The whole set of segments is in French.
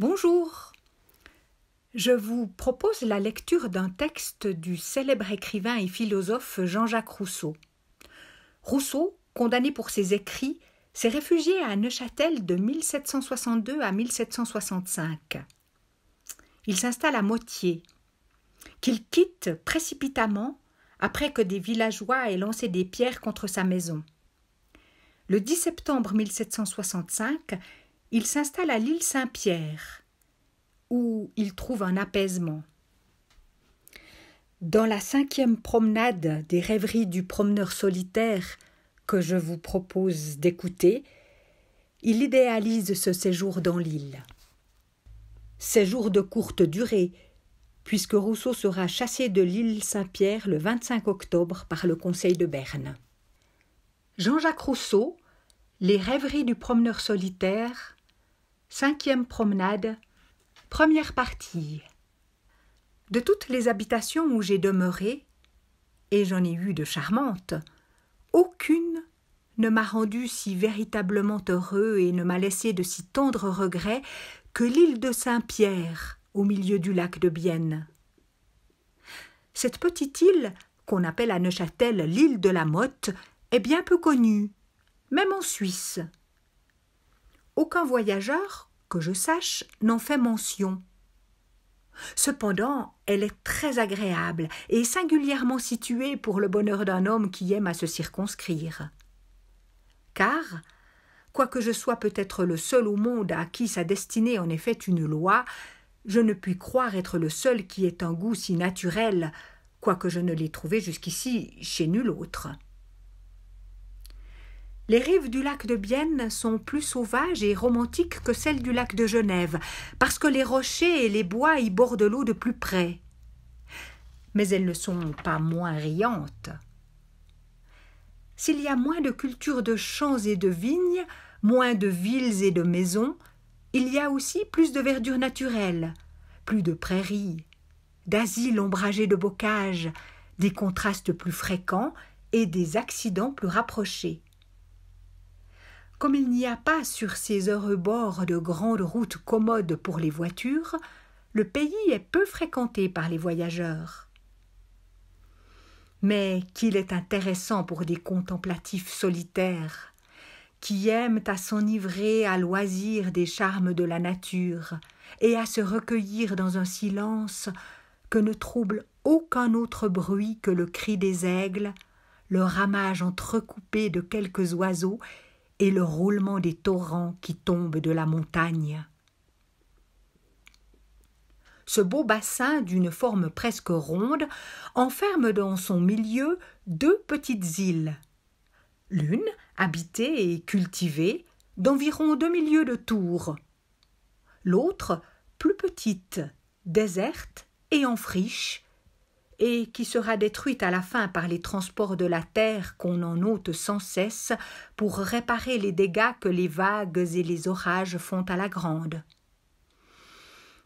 Bonjour. Je vous propose la lecture d'un texte du célèbre écrivain et philosophe Jean-Jacques Rousseau. Rousseau, condamné pour ses écrits, s'est réfugié à Neuchâtel de 1762 à 1765. Il s'installe à Motier, qu'il quitte précipitamment après que des villageois aient lancé des pierres contre sa maison. Le 10 septembre 1765, il s'installe à l'île Saint-Pierre, où il trouve un apaisement. Dans la cinquième promenade des rêveries du promeneur solitaire que je vous propose d'écouter, il idéalise ce séjour dans l'île. Séjour de courte durée, puisque Rousseau sera chassé de l'île Saint-Pierre le 25 octobre par le Conseil de Berne. Jean-Jacques Rousseau, Les rêveries du promeneur solitaire, Cinquième promenade. Première partie. De toutes les habitations où j'ai demeuré, et j'en ai eu de charmantes, aucune ne m'a rendu si véritablement heureux et ne m'a laissé de si tendres regrets que l'île de Saint-Pierre, au milieu du lac de Bienne. Cette petite île, qu'on appelle à Neuchâtel l'île de la Motte, est bien peu connue, même en Suisse aucun voyageur, que je sache, n'en fait mention. Cependant, elle est très agréable et singulièrement située pour le bonheur d'un homme qui aime à se circonscrire. Car, quoique je sois peut-être le seul au monde à qui sa destinée en ait fait une loi, je ne puis croire être le seul qui ait un goût si naturel, quoique je ne l'ai trouvé jusqu'ici chez nul autre. Les rives du lac de Bienne sont plus sauvages et romantiques que celles du lac de Genève, parce que les rochers et les bois y bordent l'eau de plus près. Mais elles ne sont pas moins riantes. S'il y a moins de cultures de champs et de vignes, moins de villes et de maisons, il y a aussi plus de verdure naturelle, plus de prairies, d'asiles ombragés de bocages, des contrastes plus fréquents et des accidents plus rapprochés comme il n'y a pas sur ces heureux bords de grandes routes commodes pour les voitures, le pays est peu fréquenté par les voyageurs. Mais qu'il est intéressant pour des contemplatifs solitaires, qui aiment à s'enivrer à loisir des charmes de la nature, et à se recueillir dans un silence que ne trouble aucun autre bruit que le cri des aigles, le ramage entrecoupé de quelques oiseaux et le roulement des torrents qui tombent de la montagne. Ce beau bassin d'une forme presque ronde enferme dans son milieu deux petites îles. L'une, habitée et cultivée, d'environ deux milieux de tour. L'autre, plus petite, déserte et en friche, et qui sera détruite à la fin par les transports de la terre qu'on en ôte sans cesse pour réparer les dégâts que les vagues et les orages font à la grande.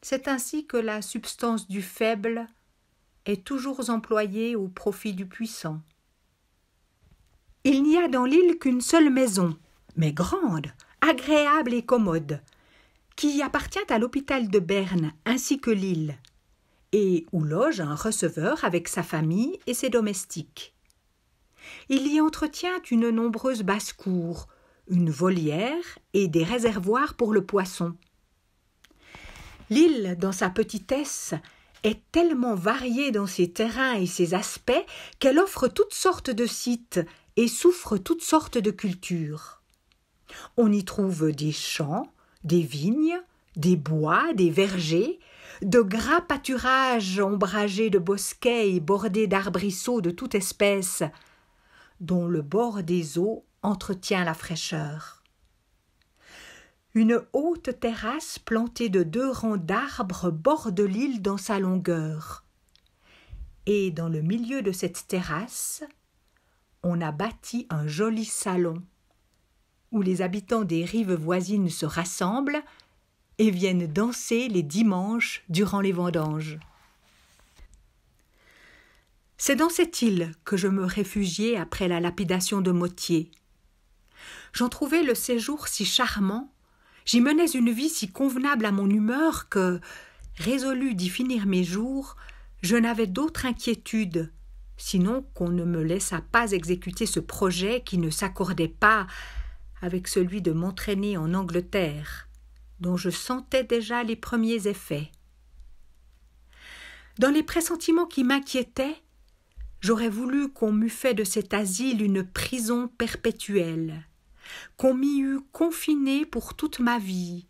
C'est ainsi que la substance du faible est toujours employée au profit du puissant. Il n'y a dans l'île qu'une seule maison, mais grande, agréable et commode, qui appartient à l'hôpital de Berne ainsi que l'île et où loge un receveur avec sa famille et ses domestiques. Il y entretient une nombreuse basse-cour, une volière et des réservoirs pour le poisson. L'île, dans sa petitesse, est tellement variée dans ses terrains et ses aspects qu'elle offre toutes sortes de sites et souffre toutes sortes de cultures. On y trouve des champs, des vignes, des bois, des vergers, de gras pâturages ombragés de bosquets et bordés d'arbrisseaux de toute espèce, dont le bord des eaux entretient la fraîcheur. Une haute terrasse plantée de deux rangs d'arbres borde l'île dans sa longueur. Et dans le milieu de cette terrasse, on a bâti un joli salon, où les habitants des rives voisines se rassemblent et viennent danser les dimanches durant les vendanges. C'est dans cette île que je me réfugiai après la lapidation de Mottier. J'en trouvais le séjour si charmant, j'y menais une vie si convenable à mon humeur que, résolu d'y finir mes jours, je n'avais d'autre inquiétude, sinon qu'on ne me laissa pas exécuter ce projet qui ne s'accordait pas avec celui de m'entraîner en Angleterre dont je sentais déjà les premiers effets. Dans les pressentiments qui m'inquiétaient, j'aurais voulu qu'on m'eût fait de cet asile une prison perpétuelle, qu'on m'y eût confiné pour toute ma vie,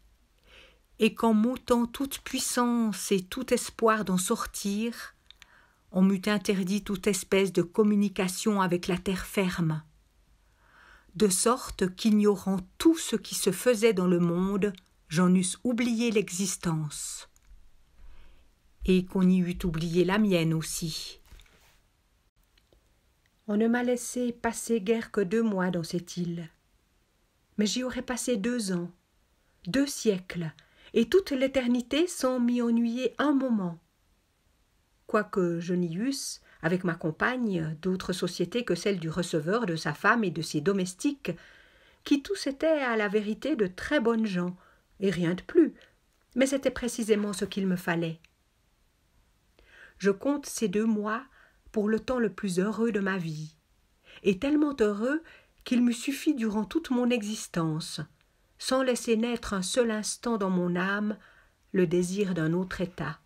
et qu'en m'ôtant toute puissance et tout espoir d'en sortir, on m'eût interdit toute espèce de communication avec la terre ferme, de sorte qu'ignorant tout ce qui se faisait dans le monde, j'en eusse oublié l'existence, et qu'on y eût oublié la mienne aussi. On ne m'a laissé passer guère que deux mois dans cette île. Mais j'y aurais passé deux ans, deux siècles, et toute l'éternité sans m'y ennuyer un moment. Quoique je n'y eusse, avec ma compagne, d'autres sociétés que celle du receveur, de sa femme et de ses domestiques, qui tous étaient à la vérité de très bonnes gens, et rien de plus, mais c'était précisément ce qu'il me fallait. Je compte ces deux mois pour le temps le plus heureux de ma vie, et tellement heureux qu'il m'eût suffi durant toute mon existence, sans laisser naître un seul instant dans mon âme le désir d'un autre état.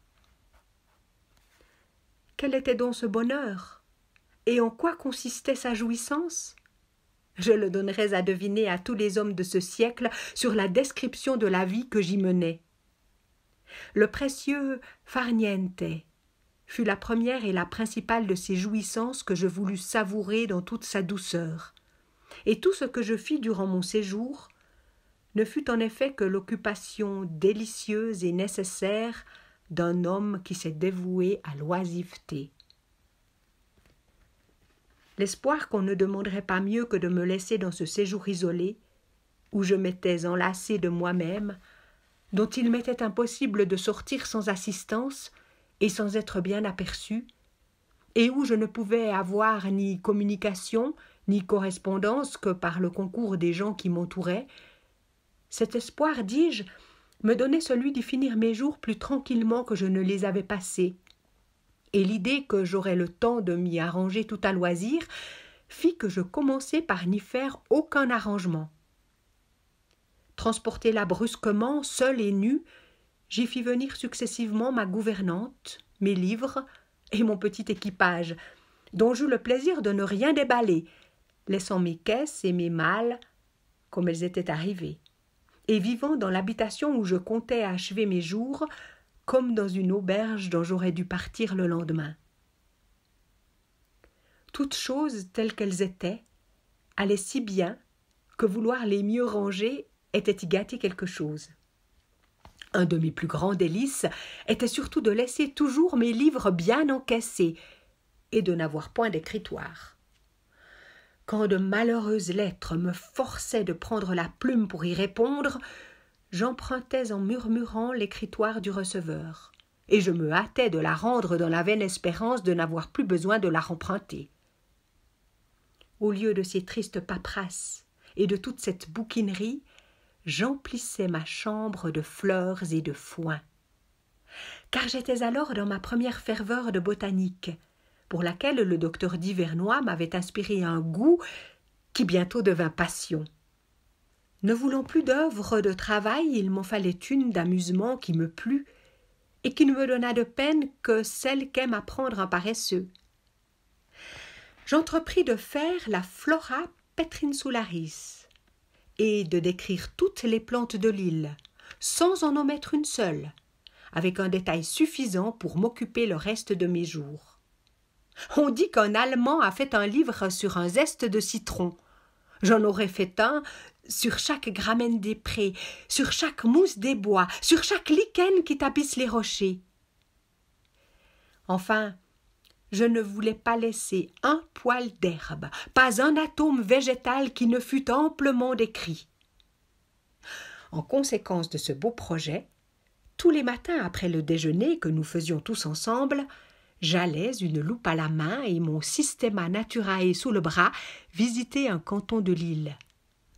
Quel était donc ce bonheur Et en quoi consistait sa jouissance je le donnerais à deviner à tous les hommes de ce siècle sur la description de la vie que j'y menais. Le précieux farniente fut la première et la principale de ces jouissances que je voulus savourer dans toute sa douceur. Et tout ce que je fis durant mon séjour ne fut en effet que l'occupation délicieuse et nécessaire d'un homme qui s'est dévoué à l'oisiveté l'espoir qu'on ne demanderait pas mieux que de me laisser dans ce séjour isolé, où je m'étais enlacé de moi-même, dont il m'était impossible de sortir sans assistance et sans être bien aperçu, et où je ne pouvais avoir ni communication ni correspondance que par le concours des gens qui m'entouraient, cet espoir, dis-je, me donnait celui d'y finir mes jours plus tranquillement que je ne les avais passés, et l'idée que j'aurais le temps de m'y arranger tout à loisir fit que je commençai par n'y faire aucun arrangement. Transportée là brusquement, seule et nue, j'y fis venir successivement ma gouvernante, mes livres et mon petit équipage, dont j'eus le plaisir de ne rien déballer, laissant mes caisses et mes malles comme elles étaient arrivées, et vivant dans l'habitation où je comptais achever mes jours comme dans une auberge dont j'aurais dû partir le lendemain. Toutes choses telles qu'elles étaient allaient si bien que vouloir les mieux ranger était y gâter quelque chose. Un de mes plus grands délices était surtout de laisser toujours mes livres bien encaissés et de n'avoir point d'écritoire. Quand de malheureuses lettres me forçaient de prendre la plume pour y répondre, j'empruntais en murmurant l'écritoire du receveur, et je me hâtais de la rendre dans la vaine espérance de n'avoir plus besoin de la remprunter. Au lieu de ces tristes paperasses et de toute cette bouquinerie, j'emplissais ma chambre de fleurs et de foin. Car j'étais alors dans ma première ferveur de botanique, pour laquelle le docteur Divernois m'avait inspiré un goût qui bientôt devint passion. Ne voulant plus d'œuvre de travail, il m'en fallait une d'amusement qui me plut, et qui ne me donna de peine que celle qu'aime apprendre un paresseux. J'entrepris de faire la flora petrinsularis, et de décrire toutes les plantes de l'île, sans en omettre une seule, avec un détail suffisant pour m'occuper le reste de mes jours. On dit qu'un Allemand a fait un livre sur un zeste de citron. J'en aurais fait un sur chaque gramène des prés, sur chaque mousse des bois, sur chaque lichen qui tapisse les rochers. Enfin, je ne voulais pas laisser un poil d'herbe, pas un atome végétal qui ne fût amplement décrit. En conséquence de ce beau projet, tous les matins après le déjeuner que nous faisions tous ensemble, J'allais, une loupe à la main et mon Systema Naturae sous le bras, visiter un canton de l'île,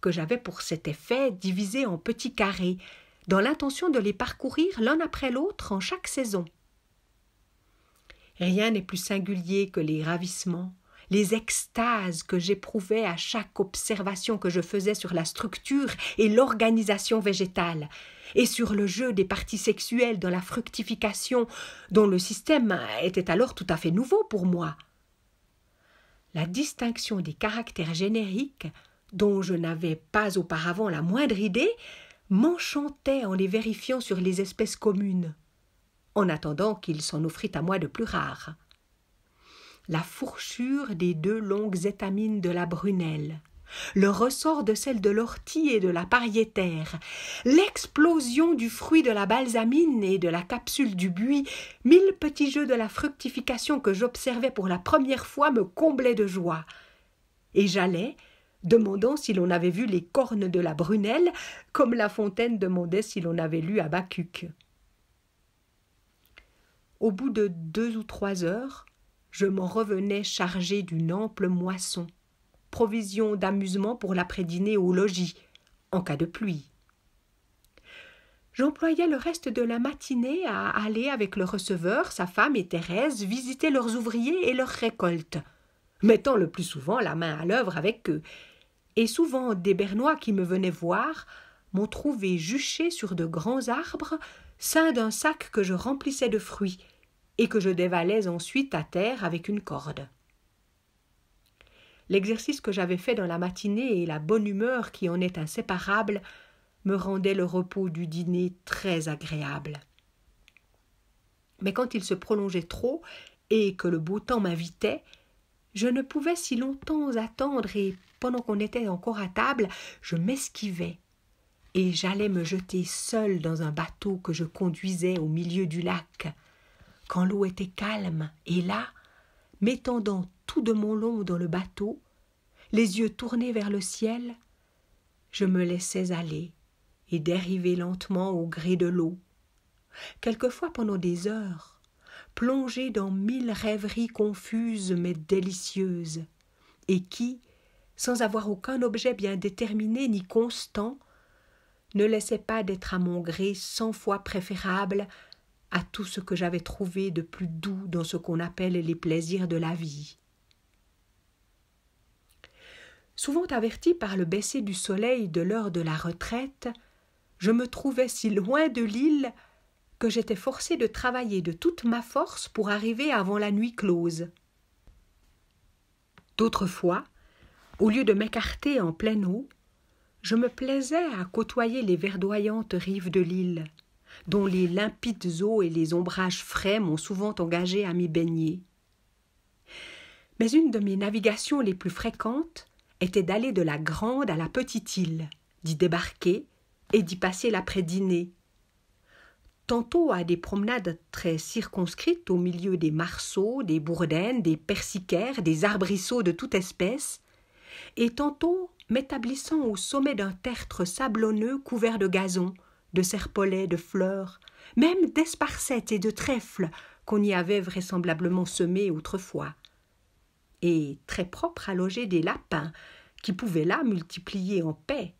que j'avais pour cet effet divisé en petits carrés, dans l'intention de les parcourir l'un après l'autre en chaque saison. Rien n'est plus singulier que les ravissements, les extases que j'éprouvais à chaque observation que je faisais sur la structure et l'organisation végétale, et sur le jeu des parties sexuelles dans la fructification, dont le système était alors tout à fait nouveau pour moi. La distinction des caractères génériques, dont je n'avais pas auparavant la moindre idée, m'enchantait en les vérifiant sur les espèces communes, en attendant qu'il s'en offrit à moi de plus rares la fourchure des deux longues étamines de la Brunelle, le ressort de celle de l'ortie et de la pariétaire, l'explosion du fruit de la balsamine et de la capsule du buis, mille petits jeux de la fructification que j'observais pour la première fois me comblaient de joie. Et j'allais, demandant si l'on avait vu les cornes de la Brunelle, comme La Fontaine demandait si l'on avait lu à Abacuc. Au bout de deux ou trois heures, je m'en revenais chargé d'une ample moisson, provision d'amusement pour l'après-dîner au logis, en cas de pluie. J'employais le reste de la matinée à aller avec le receveur, sa femme et Thérèse visiter leurs ouvriers et leurs récoltes, mettant le plus souvent la main à l'œuvre avec eux. Et souvent des Bernois qui me venaient voir m'ont trouvé juché sur de grands arbres, ceint d'un sac que je remplissais de fruits, et que je dévalais ensuite à terre avec une corde. L'exercice que j'avais fait dans la matinée et la bonne humeur qui en est inséparable me rendaient le repos du dîner très agréable. Mais quand il se prolongeait trop et que le beau temps m'invitait, je ne pouvais si longtemps attendre et pendant qu'on était encore à table, je m'esquivais et j'allais me jeter seul dans un bateau que je conduisais au milieu du lac quand l'eau était calme, et là, m'étendant tout de mon long dans le bateau, les yeux tournés vers le ciel, je me laissais aller et dériver lentement au gré de l'eau. Quelquefois pendant des heures, plongé dans mille rêveries confuses mais délicieuses, et qui, sans avoir aucun objet bien déterminé ni constant, ne laissaient pas d'être à mon gré cent fois préférable à tout ce que j'avais trouvé de plus doux dans ce qu'on appelle les plaisirs de la vie. Souvent averti par le baisser du soleil de l'heure de la retraite, je me trouvais si loin de l'île que j'étais forcé de travailler de toute ma force pour arriver avant la nuit close. D'autres fois, au lieu de m'écarter en pleine eau, je me plaisais à côtoyer les verdoyantes rives de l'île dont les limpides eaux et les ombrages frais m'ont souvent engagé à m'y baigner. Mais une de mes navigations les plus fréquentes était d'aller de la grande à la petite île, d'y débarquer et d'y passer l'après-dîner. Tantôt à des promenades très circonscrites au milieu des marceaux, des bourdaines, des persicaires, des arbrisseaux de toute espèce, et tantôt m'établissant au sommet d'un tertre sablonneux couvert de gazon, de serpolets, de fleurs, même d'esparcettes et de trèfles qu'on y avait vraisemblablement semés autrefois, et très propre à loger des lapins qui pouvaient là multiplier en paix,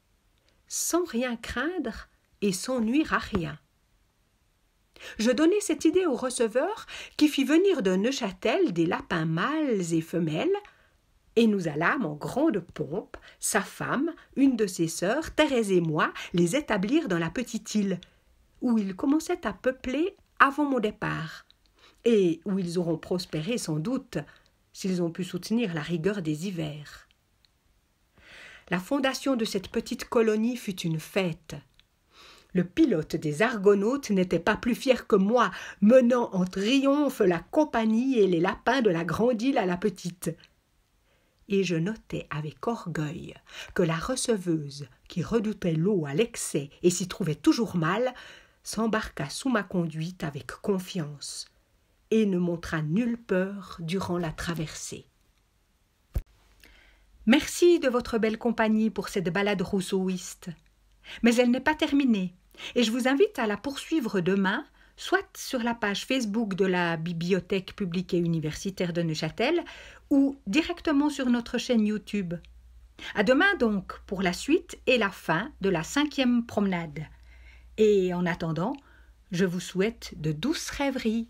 sans rien craindre et sans nuire à rien. Je donnai cette idée au receveur qui fit venir de Neuchâtel des lapins mâles et femelles et nous allâmes en grande pompe, sa femme, une de ses sœurs, Thérèse et moi, les établir dans la petite île, où ils commençaient à peupler avant mon départ, et où ils auront prospéré sans doute, s'ils ont pu soutenir la rigueur des hivers. La fondation de cette petite colonie fut une fête. Le pilote des Argonautes n'était pas plus fier que moi, menant en triomphe la compagnie et les lapins de la grande île à la petite et je notai avec orgueil que la receveuse, qui redoutait l'eau à l'excès et s'y trouvait toujours mal, s'embarqua sous ma conduite avec confiance et ne montra nulle peur durant la traversée. Merci de votre belle compagnie pour cette balade rousseauiste. Mais elle n'est pas terminée, et je vous invite à la poursuivre demain soit sur la page Facebook de la Bibliothèque publique et universitaire de Neuchâtel, ou directement sur notre chaîne YouTube. À demain donc pour la suite et la fin de la cinquième promenade. Et en attendant, je vous souhaite de douces rêveries.